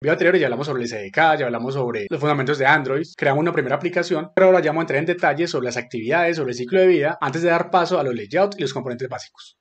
video anterior ya hablamos sobre el SDK, ya hablamos sobre los fundamentos de Android, creamos una primera aplicación, pero ahora ya vamos a entrar en detalle sobre las actividades, sobre el ciclo de vida, antes de dar paso a los layouts y los componentes básicos.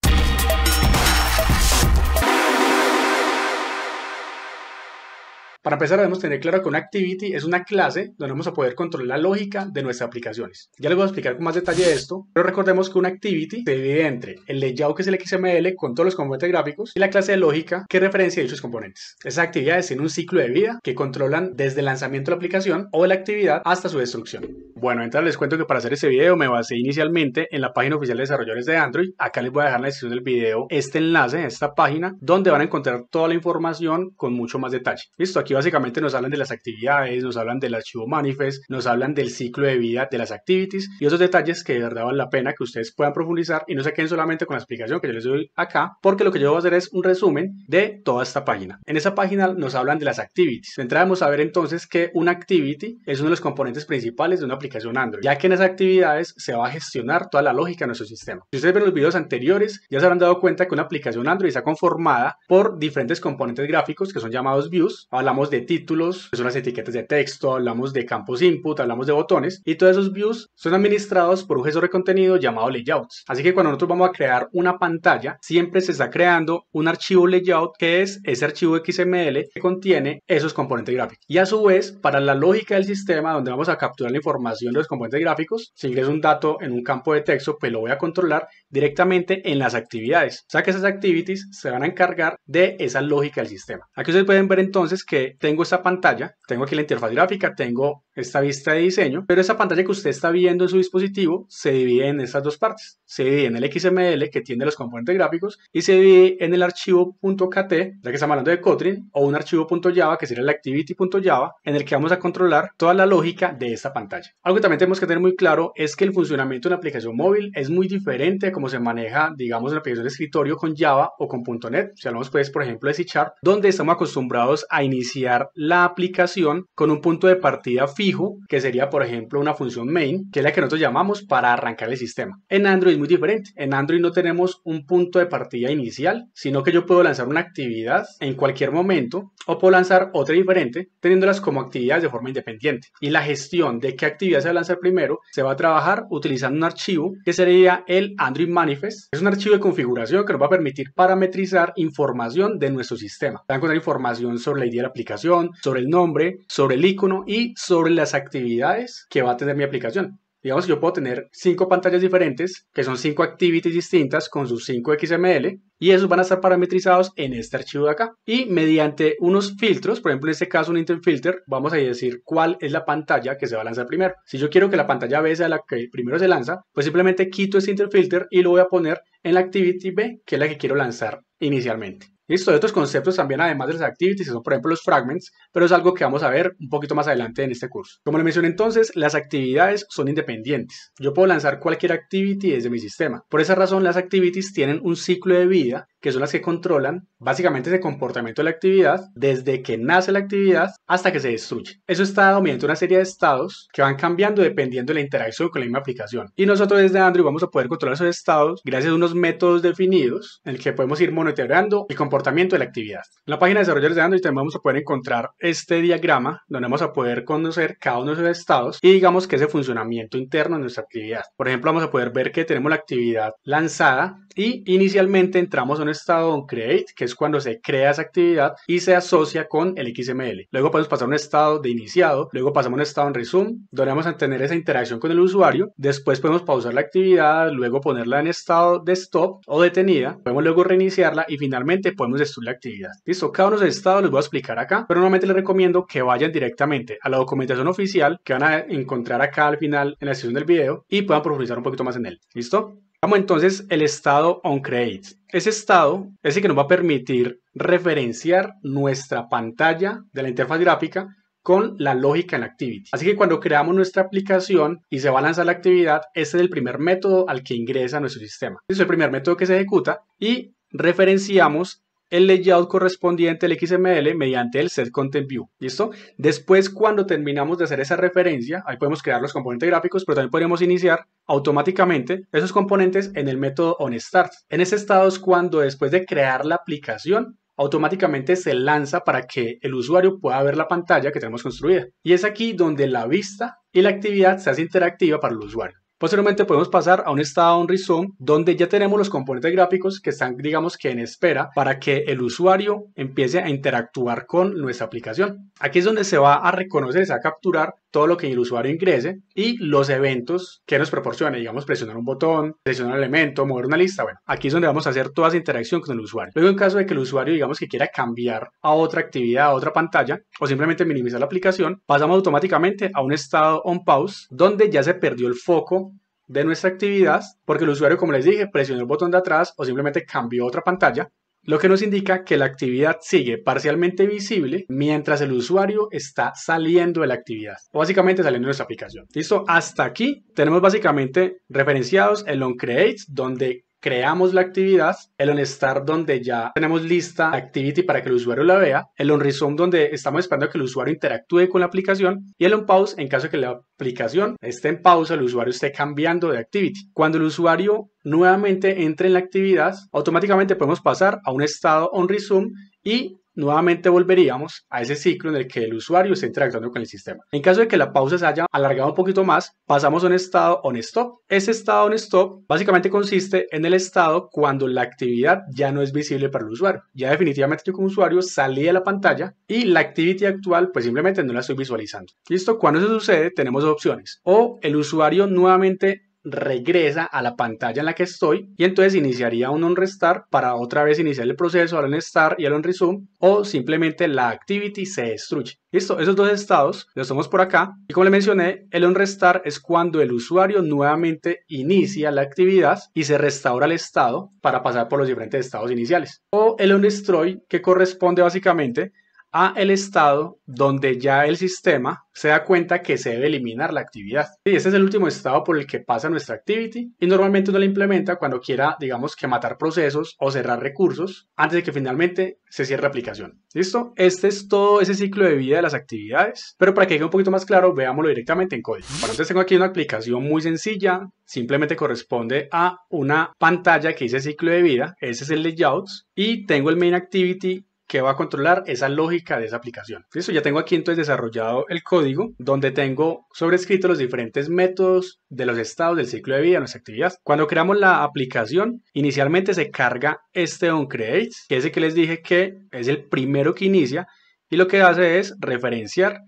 Para empezar, debemos tener claro que una activity es una clase donde vamos a poder controlar la lógica de nuestras aplicaciones. Ya les voy a explicar con más detalle esto, pero recordemos que una activity se divide entre el layout, que es el XML, con todos los componentes gráficos, y la clase de lógica que referencia dichos componentes. Esas actividades tienen un ciclo de vida que controlan desde el lanzamiento de la aplicación o de la actividad hasta su destrucción. Bueno, entonces les cuento que para hacer este video me basé inicialmente en la página oficial de desarrolladores de Android. Acá les voy a dejar en la descripción del video este enlace, esta página, donde van a encontrar toda la información con mucho más detalle. Listo, aquí básicamente nos hablan de las actividades, nos hablan del archivo manifest, nos hablan del ciclo de vida de las activities y otros detalles que de verdad valen la pena que ustedes puedan profundizar y no se queden solamente con la explicación que yo les doy acá, porque lo que yo voy a hacer es un resumen de toda esta página. En esa página nos hablan de las activities. Entramos a ver entonces que una activity es uno de los componentes principales de una aplicación Android, ya que en esas actividades se va a gestionar toda la lógica de nuestro sistema. Si ustedes ven los videos anteriores, ya se habrán dado cuenta que una aplicación Android está conformada por diferentes componentes gráficos que son llamados views. Hablamos de títulos, son pues, las etiquetas de texto, hablamos de campos input, hablamos de botones y todos esos views son administrados por un gestor de contenido llamado layouts. Así que cuando nosotros vamos a crear una pantalla, siempre se está creando un archivo layout que es ese archivo XML que contiene esos componentes gráficos. Y a su vez, para la lógica del sistema donde vamos a capturar la información de los componentes gráficos, si ingreso un dato en un campo de texto, pues lo voy a controlar directamente en las actividades. O sea que esas activities se van a encargar de esa lógica del sistema. Aquí ustedes pueden ver entonces que tengo esa pantalla, tengo aquí la interfaz gráfica, tengo esta vista de diseño, pero esa pantalla que usted está viendo en su dispositivo se divide en estas dos partes. Se divide en el XML que tiene los componentes gráficos y se divide en el archivo .kt, ya que estamos hablando de Kotlin, o un archivo .java que sería el activity.java, en el que vamos a controlar toda la lógica de esta pantalla. Algo que también tenemos que tener muy claro es que el funcionamiento de una aplicación móvil es muy diferente a como se maneja, digamos, una aplicación de escritorio con Java o con .NET, si hablamos pues, por ejemplo, de C donde estamos acostumbrados a iniciar la aplicación con un punto de partida fijo que sería por ejemplo una función main, que es la que nosotros llamamos para arrancar el sistema. En Android es muy diferente. En Android no tenemos un punto de partida inicial, sino que yo puedo lanzar una actividad en cualquier momento o puedo lanzar otra diferente, teniéndolas como actividades de forma independiente. Y la gestión de qué actividad se va a lanzar primero se va a trabajar utilizando un archivo que sería el Android Manifest. Es un archivo de configuración que nos va a permitir parametrizar información de nuestro sistema. Va a encontrar información sobre la idea de la aplicación, sobre el nombre, sobre el icono y sobre las actividades que va a tener mi aplicación. Digamos que yo puedo tener cinco pantallas diferentes, que son cinco activities distintas con sus 5 XML, y esos van a estar parametrizados en este archivo de acá. Y mediante unos filtros, por ejemplo en este caso un intent filter, vamos a decir cuál es la pantalla que se va a lanzar primero. Si yo quiero que la pantalla B sea la que primero se lanza, pues simplemente quito este intent filter y lo voy a poner en la activity B, que es la que quiero lanzar inicialmente. Listo, hay otros conceptos también, además de las activities, que son por ejemplo los fragments, pero es algo que vamos a ver un poquito más adelante en este curso. Como le mencioné entonces, las actividades son independientes. Yo puedo lanzar cualquier activity desde mi sistema. Por esa razón, las activities tienen un ciclo de vida, que son las que controlan básicamente ese comportamiento de la actividad, desde que nace la actividad hasta que se destruye. Eso está dado mediante una serie de estados que van cambiando dependiendo de la interacción con la misma aplicación. Y nosotros desde Android vamos a poder controlar esos estados gracias a unos métodos definidos en el que podemos ir monitoreando el comportamiento de la actividad. En la página de desarrolladores de Android vamos a poder encontrar este diagrama donde vamos a poder conocer cada uno de los estados y digamos que ese funcionamiento interno de nuestra actividad. Por ejemplo, vamos a poder ver que tenemos la actividad lanzada y inicialmente entramos a un estado on create, que es cuando se crea esa actividad y se asocia con el XML. Luego podemos pasar a un estado de iniciado, luego pasamos a un estado en resume, donde vamos a tener esa interacción con el usuario. Después podemos pausar la actividad, luego ponerla en estado de stop o detenida. Podemos luego reiniciarla y finalmente podemos podemos estudio la actividad. Listo, cada uno de los estados los voy a explicar acá, pero nuevamente les recomiendo que vayan directamente a la documentación oficial que van a encontrar acá al final en la sección del video y puedan profundizar un poquito más en él. ¿Listo? Vamos entonces el estado on create Ese estado es el que nos va a permitir referenciar nuestra pantalla de la interfaz gráfica con la lógica en activity. Así que cuando creamos nuestra aplicación y se va a lanzar la actividad, este es el primer método al que ingresa nuestro sistema. Este es el primer método que se ejecuta y referenciamos el layout correspondiente el XML mediante el set content view. ¿Listo? Después, cuando terminamos de hacer esa referencia, ahí podemos crear los componentes gráficos, pero también podemos iniciar automáticamente esos componentes en el método onStart. En ese estado es cuando después de crear la aplicación, automáticamente se lanza para que el usuario pueda ver la pantalla que tenemos construida. Y es aquí donde la vista y la actividad se hace interactiva para el usuario. Posteriormente podemos pasar a un estado on resume donde ya tenemos los componentes gráficos que están digamos que en espera para que el usuario empiece a interactuar con nuestra aplicación. Aquí es donde se va a reconocer, se va a capturar todo lo que el usuario ingrese y los eventos que nos proporciona. digamos, presionar un botón, presionar un elemento, mover una lista. Bueno, aquí es donde vamos a hacer toda esa interacción con el usuario. Luego, en caso de que el usuario, digamos, que quiera cambiar a otra actividad, a otra pantalla o simplemente minimizar la aplicación, pasamos automáticamente a un estado on pause donde ya se perdió el foco de nuestra actividad porque el usuario, como les dije, presionó el botón de atrás o simplemente cambió a otra pantalla lo que nos indica que la actividad sigue parcialmente visible mientras el usuario está saliendo de la actividad o básicamente saliendo de nuestra aplicación. ¿Listo? Hasta aquí tenemos básicamente referenciados el onCreate, donde creamos la actividad, el OnStar donde ya tenemos lista la activity para que el usuario la vea, el OnResume donde estamos esperando que el usuario interactúe con la aplicación y el OnPause en caso de que la aplicación esté en pausa, el usuario esté cambiando de activity. Cuando el usuario nuevamente entre en la actividad, automáticamente podemos pasar a un estado OnResume y nuevamente volveríamos a ese ciclo en el que el usuario está interactuando con el sistema. En caso de que la pausa se haya alargado un poquito más, pasamos a un estado on stop. Ese estado on stop básicamente consiste en el estado cuando la actividad ya no es visible para el usuario. Ya definitivamente yo como usuario salí de la pantalla y la actividad actual pues simplemente no la estoy visualizando. ¿Listo? Cuando eso sucede tenemos dos opciones. O el usuario nuevamente regresa a la pantalla en la que estoy y entonces iniciaría un onRestart para otra vez iniciar el proceso al onStart y al onResume o simplemente la activity se destruye. Listo, esos dos estados los somos por acá y como le mencioné, el onRestart es cuando el usuario nuevamente inicia la actividad y se restaura el estado para pasar por los diferentes estados iniciales. O el onDestroy que corresponde básicamente a el estado donde ya el sistema se da cuenta que se debe eliminar la actividad. Y ese es el último estado por el que pasa nuestra activity y normalmente uno la implementa cuando quiera, digamos, que matar procesos o cerrar recursos antes de que finalmente se cierre la aplicación. ¿Listo? Este es todo ese ciclo de vida de las actividades, pero para que quede un poquito más claro, veámoslo directamente en código. entonces tengo aquí una aplicación muy sencilla, simplemente corresponde a una pantalla que dice ciclo de vida, ese es el layout y tengo el main activity que va a controlar esa lógica de esa aplicación. Listo, ya tengo aquí entonces desarrollado el código donde tengo sobrescrito los diferentes métodos de los estados del ciclo de vida de nuestra actividad. Cuando creamos la aplicación, inicialmente se carga este onCreate, que es el que les dije que es el primero que inicia y lo que hace es referenciar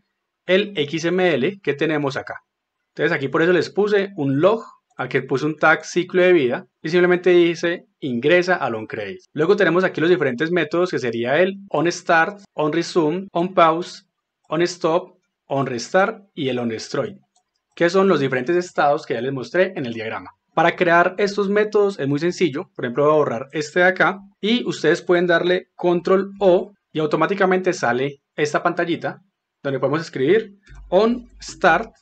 el XML que tenemos acá. Entonces aquí por eso les puse un log al que puse un tag ciclo de vida y simplemente dice ingresa al onCreate Luego tenemos aquí los diferentes métodos que sería el onStart, onResume, onPause, onStop, onRestart y el onDestroy, que son los diferentes estados que ya les mostré en el diagrama. Para crear estos métodos es muy sencillo, por ejemplo voy a borrar este de acá y ustedes pueden darle control O y automáticamente sale esta pantallita donde podemos escribir onStart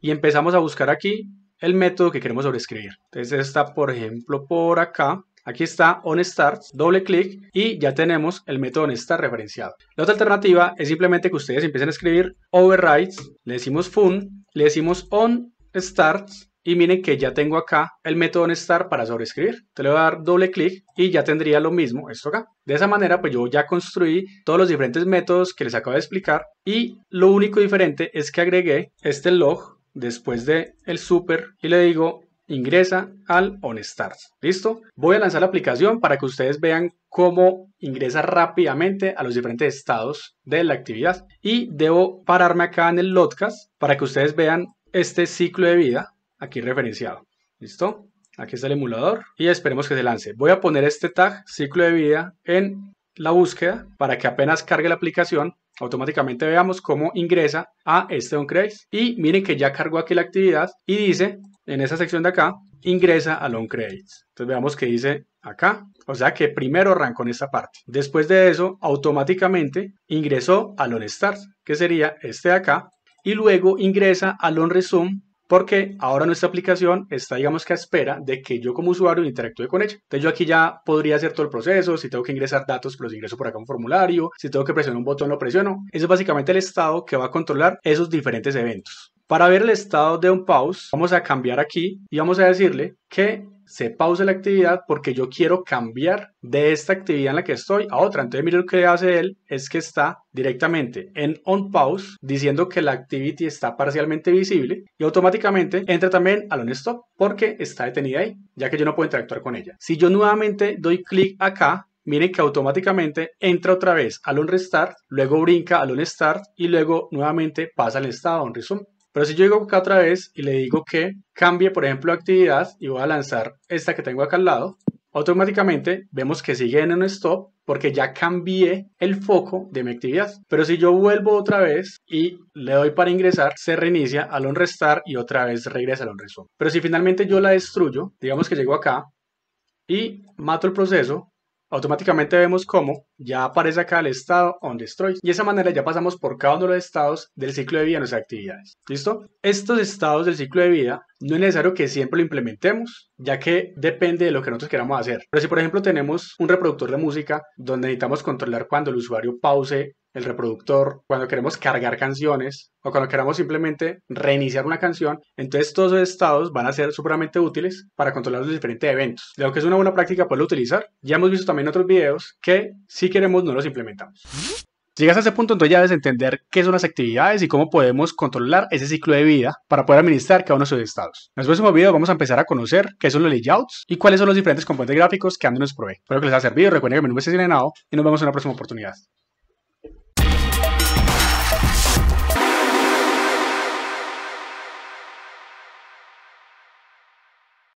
y empezamos a buscar aquí el método que queremos sobreescribir. Entonces está por ejemplo por acá Aquí está OnStart, doble clic y ya tenemos el método OnStart referenciado. La otra alternativa es simplemente que ustedes empiecen a escribir overrides, le decimos fun, le decimos OnStart y miren que ya tengo acá el método OnStart para sobreescribir. Te le voy a dar doble clic y ya tendría lo mismo, esto acá. De esa manera, pues yo ya construí todos los diferentes métodos que les acabo de explicar y lo único diferente es que agregué este log después de el super y le digo ingresa al OnStart. ¿Listo? Voy a lanzar la aplicación para que ustedes vean cómo ingresa rápidamente a los diferentes estados de la actividad. Y debo pararme acá en el Lotcast para que ustedes vean este ciclo de vida aquí referenciado. ¿Listo? Aquí está el emulador y esperemos que se lance. Voy a poner este tag ciclo de vida en la búsqueda para que apenas cargue la aplicación automáticamente veamos cómo ingresa a este OnCrace y miren que ya cargó aquí la actividad y dice en esa sección de acá, ingresa a Loan Credits. Entonces veamos que dice acá. O sea que primero arrancó en esta parte. Después de eso, automáticamente ingresó a Loan Start, que sería este de acá. Y luego ingresa a Loan Resume, porque ahora nuestra aplicación está, digamos que a espera de que yo como usuario interactúe con ella. Entonces yo aquí ya podría hacer todo el proceso, si tengo que ingresar datos, pero pues los ingreso por acá un formulario, si tengo que presionar un botón, lo presiono. Ese es básicamente el estado que va a controlar esos diferentes eventos. Para ver el estado de un pause, vamos a cambiar aquí y vamos a decirle que se pause la actividad porque yo quiero cambiar de esta actividad en la que estoy a otra. Entonces, mire lo que hace él es que está directamente en on pause diciendo que la activity está parcialmente visible y automáticamente entra también al on stop porque está detenida ahí, ya que yo no puedo interactuar con ella. Si yo nuevamente doy clic acá, miren que automáticamente entra otra vez al on restart, luego brinca al on start y luego nuevamente pasa al estado on resume. Pero si yo llego acá otra vez y le digo que cambie, por ejemplo, actividad y voy a lanzar esta que tengo acá al lado, automáticamente vemos que sigue en un stop porque ya cambié el foco de mi actividad. Pero si yo vuelvo otra vez y le doy para ingresar, se reinicia al onRestart y otra vez regresa al onResume. Pero si finalmente yo la destruyo, digamos que llego acá y mato el proceso, automáticamente vemos cómo ya aparece acá el estado on destroy. Y de esa manera ya pasamos por cada uno de los estados del ciclo de vida de nuestras actividades. ¿Listo? Estos estados del ciclo de vida no es necesario que siempre lo implementemos, ya que depende de lo que nosotros queramos hacer. Pero si por ejemplo tenemos un reproductor de música donde necesitamos controlar cuando el usuario pause el reproductor, cuando queremos cargar canciones o cuando queramos simplemente reiniciar una canción, entonces todos esos estados van a ser supremamente útiles para controlar los diferentes eventos. De lo que es una buena práctica poderlo utilizar, ya hemos visto también otros videos que si queremos no los implementamos. Llegas a ese punto, entonces ya debes entender qué son las actividades y cómo podemos controlar ese ciclo de vida para poder administrar cada uno de sus estados. En el próximo video vamos a empezar a conocer qué son los layouts y cuáles son los diferentes componentes gráficos que Android nos provee. Espero que les haya servido. Recuerden que mi nombre es y nos vemos en una próxima oportunidad.